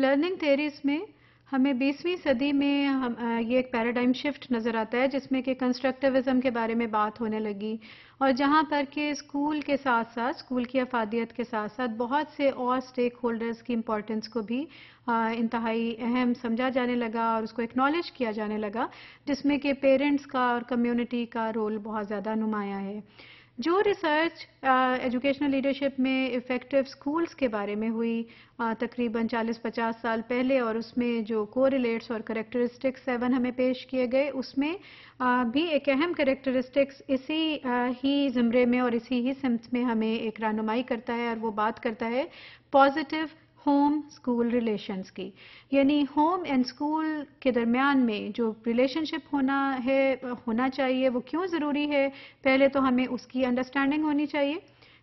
learning theories में हमें 20वीं सदी में हम ये एक पैराडाइम शिफ्ट नज़र आता है जिसमें कि कंस्ट्रक्टिविज़म के बारे में बात होने लगी और जहाँ पर के स्कूल के साथ साथ स्कूल की अफादियत के साथ साथ बहुत से और स्टेक होल्डर्स की इम्पोर्टेंस को भी इंतहाई अहम समझा जाने लगा और उसको एक्नॉलेज किया जाने लगा जिसमें कि पेरेंट्स का और कम्युनिटी का रोल बहुत ज़्यादा नुमाया है जो रिसर्च एजुकेशनल लीडरशिप में इफ़ेक्टिव स्कूल्स के बारे में हुई uh, तकरीबन 40-50 साल पहले और उसमें जो कोरिलेट्स और करेक्टरिस्टिक्स सेवन हमें पेश किए गए उसमें आ, uh, भी एक अहम करेक्टरिस्टिक्स इसी आ, uh, ही ज़मरे में और इसी ही सिम्स में हमें एक रहनुमाई करता है और वो बात करता है पॉजिटिव होम स्कूल रिलेशंस की यानी होम एंड स्कूल के दरमियान में जो रिलेशनशिप होना है होना चाहिए वो क्यों ज़रूरी है पहले तो हमें उसकी अंडरस्टैंडिंग होनी चाहिए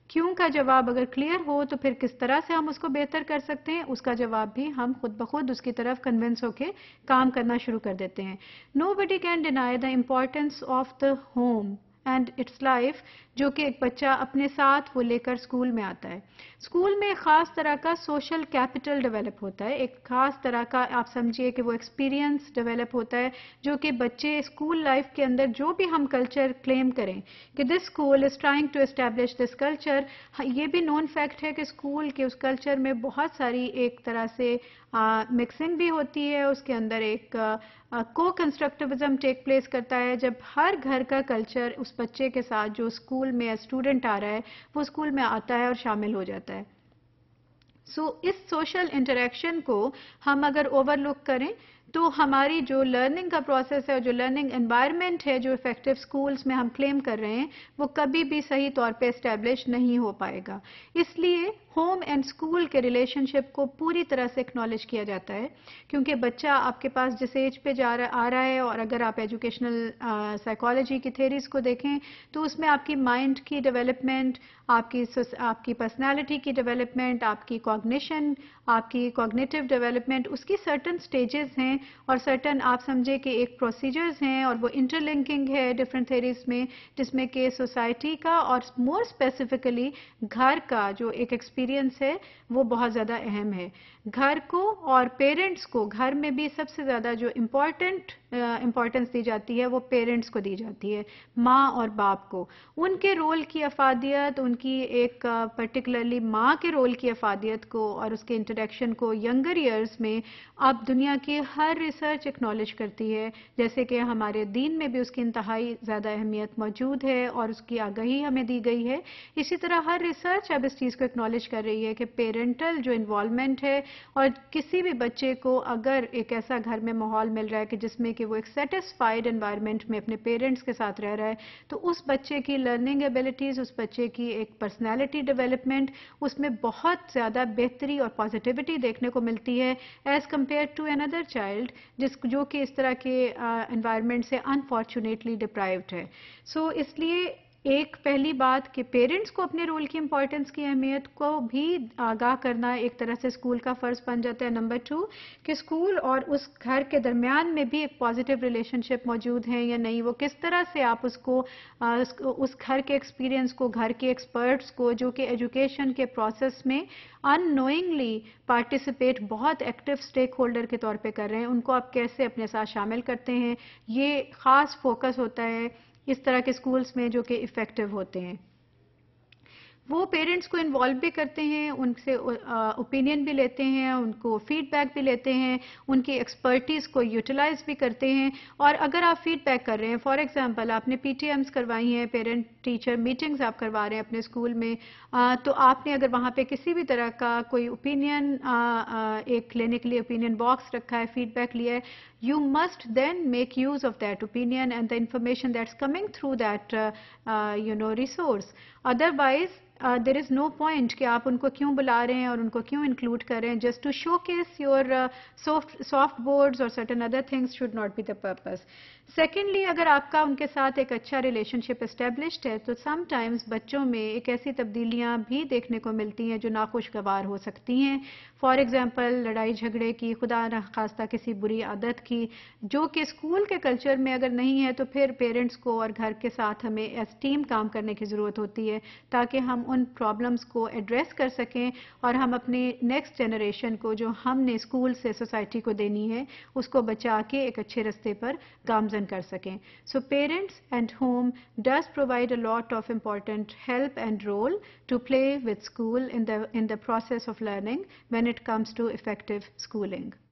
क्यों का जवाब अगर क्लियर हो तो फिर किस तरह से हम उसको बेहतर कर सकते हैं उसका जवाब भी हम खुद ब खुद उसकी तरफ कन्विंस होकर काम करना शुरू कर देते हैं nobody can deny the importance of the home and its life जो कि एक बच्चा अपने साथ वो लेकर स्कूल में आता है स्कूल में ख़ास तरह का सोशल कैपिटल डेवलप होता है एक ख़ास तरह का आप समझिए कि वो एक्सपीरियंस डेवलप होता है जो कि बच्चे स्कूल लाइफ के अंदर जो भी हम कल्चर क्लेम करें कि this school is trying to establish this culture ये भी नॉन फैक्ट है कि स्कूल के उस कल्चर में बहुत सारी एक तरह से मिक्सिंग भी होती है उसके अंदर एक को कंस्ट्रक्टिविज़म टेक प्लेस करता है जब हर घर का कल्चर उस बच्चे के साथ जो स्कूल में स्टूडेंट आ रहा है वो स्कूल में आता है और शामिल हो जाता है सो so, इस सोशल इंटरेक्शन को हम अगर ओवरलुक करें तो हमारी जो लर्निंग का प्रोसेस है जो लर्निंग एनवायरनमेंट है जो इफेक्टिव स्कूल्स में हम क्लेम कर रहे हैं वो कभी भी सही तौर पे इस्टेब्लिश नहीं हो पाएगा इसलिए होम एंड स्कूल के रिलेशनशिप को पूरी तरह से एक्नॉलेज किया जाता है क्योंकि बच्चा आपके पास जिस एज पे जा रहा आ रहा है और अगर आप एजुकेशनल साइकोलॉजी की थेरीज को देखें तो उसमें आपकी माइंड की डेवलपमेंट आपकी आपकी पर्सनैलिटी की डेवलपमेंट आपकी कॉग्निशन आपकी कॉग्निटिव डेवलपमेंट उसकी सर्टन स्टेजेस हैं और सर्टन आप समझे कि एक प्रोसीजर्स हैं और वो इंटरलिंकिंग है डिफरेंट थेरीज में जिसमें कि सोसाइटी का और मोर स्पेसिफिकली घर का जो एक एक्सपीरियंस है वो बहुत ज़्यादा अहम है घर को और पेरेंट्स को घर में भी सबसे ज़्यादा जो इम्पोर्टेंट इंपॉर्टेंस दी जाती है वो पेरेंट्स को दी जाती है माँ और बाप को उनके रोल की अफादियत उनकी एक पर्टिकुलरली माँ के रोल की अफादियत को और उसके इंटरेक्शन को यंगर ईयर्स में अब दुनिया की हर रिसर्च एक्नॉलेज करती है जैसे कि हमारे दीन में भी उसकी इंतहाई ज़्यादा अहमियत मौजूद है और उसकी आगही हमें दी गई है इसी तरह हर रिसर्च अब इस चीज़ को एक्नॉलेज कर रही है कि पेरेंटल जो इन्वॉल्वमेंट है और किसी भी बच्चे को अगर एक ऐसा घर में माहौल मिल रहा है कि जिसमें कि कि वो एक सेटिस्फाइड एनवायरनमेंट में अपने पेरेंट्स के साथ रह रहा है तो उस बच्चे की लर्निंग एबिलिटीज़ उस बच्चे की एक पर्सनैलिटी डेवलपमेंट उसमें बहुत ज़्यादा बेहतरी और पॉजिटिविटी देखने को मिलती है as compare to another child जिस जो कि इस तरह के uh, से अनफॉर्चुनेटली डिप्राइव्ड है सो so, इसलिए एक पहली बात कि पेरेंट्स को अपने रोल की इम्पॉर्टेंस की अहमियत को भी आगाह करना एक तरह से स्कूल का फ़र्ज बन जाता है नंबर टू कि स्कूल और उस घर के दरमियान में भी एक पॉजिटिव रिलेशनशिप मौजूद है या नहीं वो किस तरह से आप उसको उस घर के एक्सपीरियंस को घर के एक्सपर्ट्स को जो कि एजुकेशन के प्रोसेस में अनोइंगली पार्टिसिपेट बहुत एक्टिव स्टेक होल्डर के तौर पर कर रहे हैं उनको आप कैसे अपने साथ शामिल करते हैं ये ख़ास फोकस होता है इस तरह के स्कूल्स में जो कि इफ़ेक्टिव होते हैं वो पेरेंट्स को इन्वॉल्व भी करते हैं उनसे ओपिनियन भी लेते हैं उनको फीडबैक भी लेते हैं उनकी एक्सपर्टीज़ को यूटिलाइज भी करते हैं और अगर आप फीडबैक कर रहे हैं फॉर एग्जांपल आपने पीटीएम्स करवाई हैं पेरेंट टीचर मीटिंग्स आप करवा रहे हैं अपने स्कूल में आ, तो आपने अगर वहां पे किसी भी तरह का कोई ओपिनियन एक लेने के लिए ओपिनियन बॉक्स रखा है फीडबैक लिया है you must then make use of that opinion and the information that's coming through that uh, uh, you know resource otherwise there is no point कि आप उनको क्यों बुला रहे हैं और उनको क्यों इंक्लूड कर रहे हैं just to showcase your soft soft boards और certain other things should not be the purpose secondly अगर आपका उनके साथ एक अच्छा रिलेशनशिप इस्टेब्लिश्ड है तो समटाइम्स बच्चों में एक ऐसी तब्दीलियाँ भी देखने को मिलती हैं जो नाखुशगवार हो सकती हैं फॉर एग्ज़ाम्पल लड़ाई झगड़े की खुदा खास्ता किसी बुरी आदत की थी जो कि स्कूल के कल्चर में अगर नहीं है तो फिर पेरेंट्स को और घर के साथ हमें एज टीम काम करने की ज़रूरत होती है ताकि हम उन प्रॉब्लम्स को एड्रेस कर सकें और हम अपने नेक्स्ट जनरेशन को जो हमने स्कूल से सोसाइटी को देनी है उसको बचा के एक अच्छे रस्ते पर गामजन कर सकें so parents and home does provide a lot of important help and role to play with school in the in the process of learning when it comes to effective schooling